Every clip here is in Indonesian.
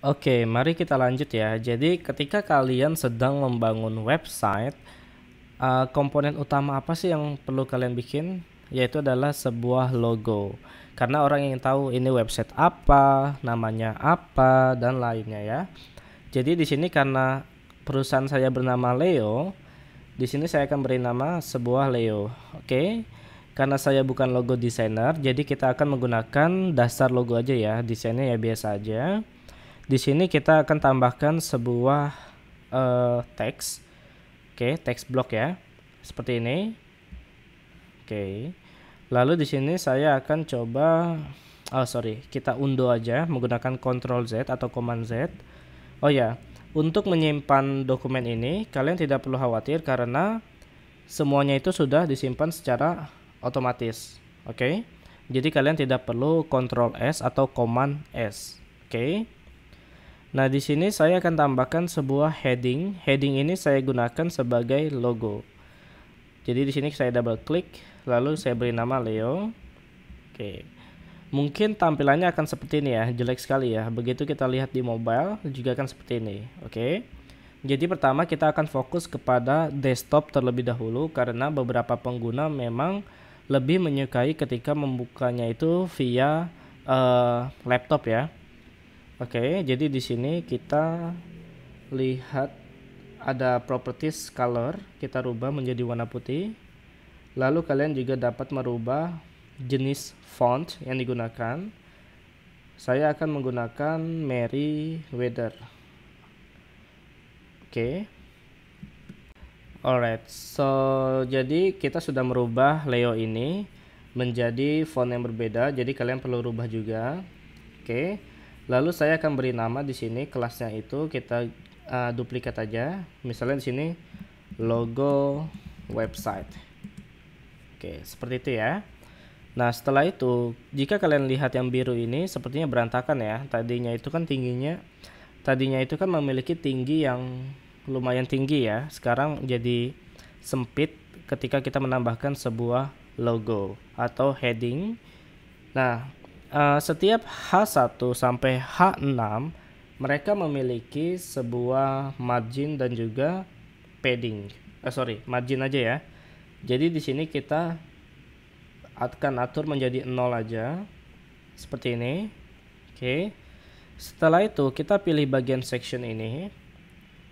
Oke, mari kita lanjut ya. Jadi ketika kalian sedang membangun website, uh, komponen utama apa sih yang perlu kalian bikin? Yaitu adalah sebuah logo. Karena orang ingin tahu ini website apa, namanya apa, dan lainnya ya. Jadi di sini karena perusahaan saya bernama Leo, di sini saya akan beri nama sebuah Leo. Oke. Karena saya bukan logo desainer, jadi kita akan menggunakan dasar logo aja ya. Desainnya ya biasa aja. Di sini kita akan tambahkan sebuah uh, teks. Oke, okay, teks block ya. Seperti ini. Oke. Okay. Lalu di sini saya akan coba oh sorry, kita undo aja menggunakan Ctrl Z atau Command Z. Oh ya, untuk menyimpan dokumen ini kalian tidak perlu khawatir karena semuanya itu sudah disimpan secara otomatis. Oke. Okay? Jadi kalian tidak perlu Ctrl S atau Command S. Oke. Okay? Nah, di sini saya akan tambahkan sebuah heading. Heading ini saya gunakan sebagai logo. Jadi di sini saya double klik, lalu saya beri nama Leo. Oke. Mungkin tampilannya akan seperti ini ya, jelek sekali ya. Begitu kita lihat di mobile juga akan seperti ini. Oke. Jadi pertama kita akan fokus kepada desktop terlebih dahulu karena beberapa pengguna memang lebih menyukai ketika membukanya itu via uh, laptop ya. Oke, jadi di sini kita lihat ada properties color, kita rubah menjadi warna putih. Lalu kalian juga dapat merubah jenis font yang digunakan. Saya akan menggunakan Mary Weather. Oke. Alright, so jadi kita sudah merubah Leo ini menjadi font yang berbeda jadi kalian perlu rubah juga oke okay. Lalu saya akan beri nama di sini kelasnya itu kita uh, duplikat aja. Misalnya di sini logo website. Oke, seperti itu ya. Nah, setelah itu jika kalian lihat yang biru ini sepertinya berantakan ya. Tadinya itu kan tingginya tadinya itu kan memiliki tinggi yang lumayan tinggi ya. Sekarang jadi sempit ketika kita menambahkan sebuah logo atau heading. Nah, uh, setiap H1 sampai H6 mereka memiliki sebuah margin dan juga padding. Eh, sorry, margin aja ya. Jadi di sini kita akan atur menjadi 0 aja. Seperti ini. Oke. Okay. Setelah itu kita pilih bagian section ini.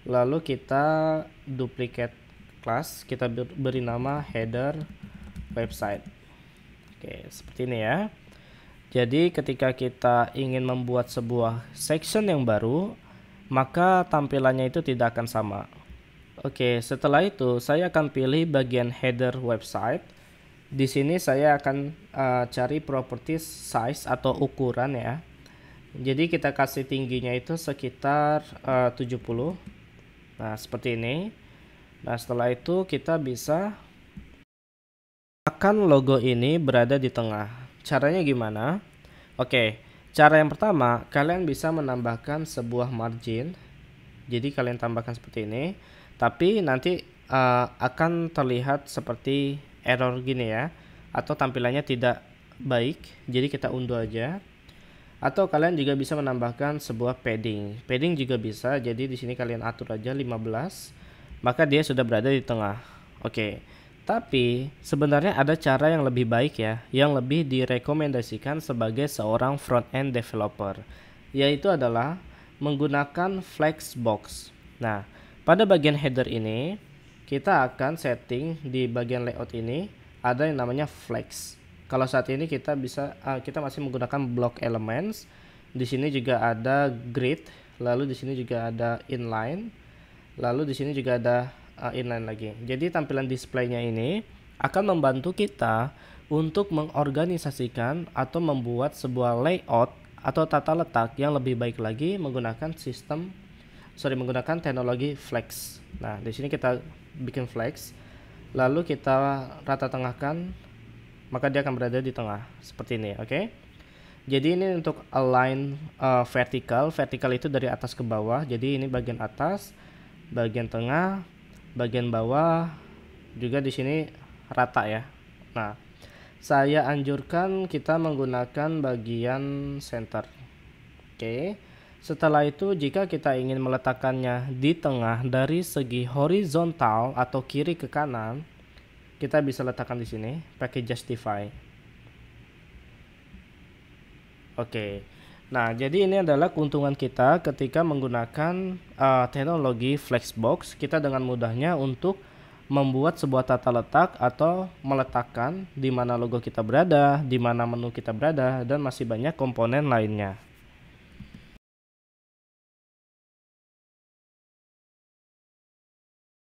Lalu kita duplicate class, kita beri nama header website. Oke, okay, seperti ini ya. Jadi ketika kita ingin membuat sebuah section yang baru, maka tampilannya itu tidak akan sama. Oke, setelah itu saya akan pilih bagian header website. Di sini saya akan uh, cari properties size atau ukuran ya. Jadi kita kasih tingginya itu sekitar eh, uh, 70. Nah, seperti ini. Nah, setelah itu kita bisa akan logo ini berada di tengah. Caranya gimana? Oke, cara yang pertama, kalian bisa menambahkan sebuah margin. Jadi kalian tambahkan seperti ini, tapi nanti uh, akan terlihat seperti error gini ya, atau tampilannya tidak baik. Jadi kita unduh aja. Atau kalian juga bisa menambahkan sebuah padding. Padding juga bisa. Jadi di sini kalian atur aja 15 maka dia sudah berada di tengah. Oke. Okay. Tapi sebenarnya ada cara yang lebih baik ya, yang lebih direkomendasikan sebagai seorang front end developer, yaitu adalah menggunakan Flexbox. Nah, pada bagian header ini kita akan setting di bagian layout ini ada yang namanya flex. Kalau saat ini kita bisa eh, kita masih menggunakan block elements. Di sini juga ada grid, lalu di sini juga ada inline, lalu di sini juga ada uh, inline lagi. Jadi tampilan displaynya ini akan membantu kita untuk mengorganisasikan atau membuat sebuah layout atau tata letak yang lebih baik lagi menggunakan sistem sorry menggunakan teknologi flex. Nah, di sini kita bikin flex, lalu kita rata tengahkan, maka dia akan berada di tengah seperti ini, oke? Okay? Jadi ini untuk align uh, eh, vertical, vertical itu dari atas ke bawah. Jadi ini bagian atas, bagian tengah, bagian bawah juga di sini rata ya. Nah, saya anjurkan kita menggunakan bagian center. Oke. Setelah itu jika kita ingin meletakkannya di tengah dari segi horizontal atau kiri ke kanan, kita bisa letakkan di sini pakai justify. Oke. Okay. Nah, jadi ini adalah keuntungan kita ketika menggunakan uh, teknologi Flexbox. Kita dengan mudahnya untuk membuat sebuah tata letak atau meletakkan di mana logo kita berada, di mana menu kita berada, dan masih banyak komponen lainnya.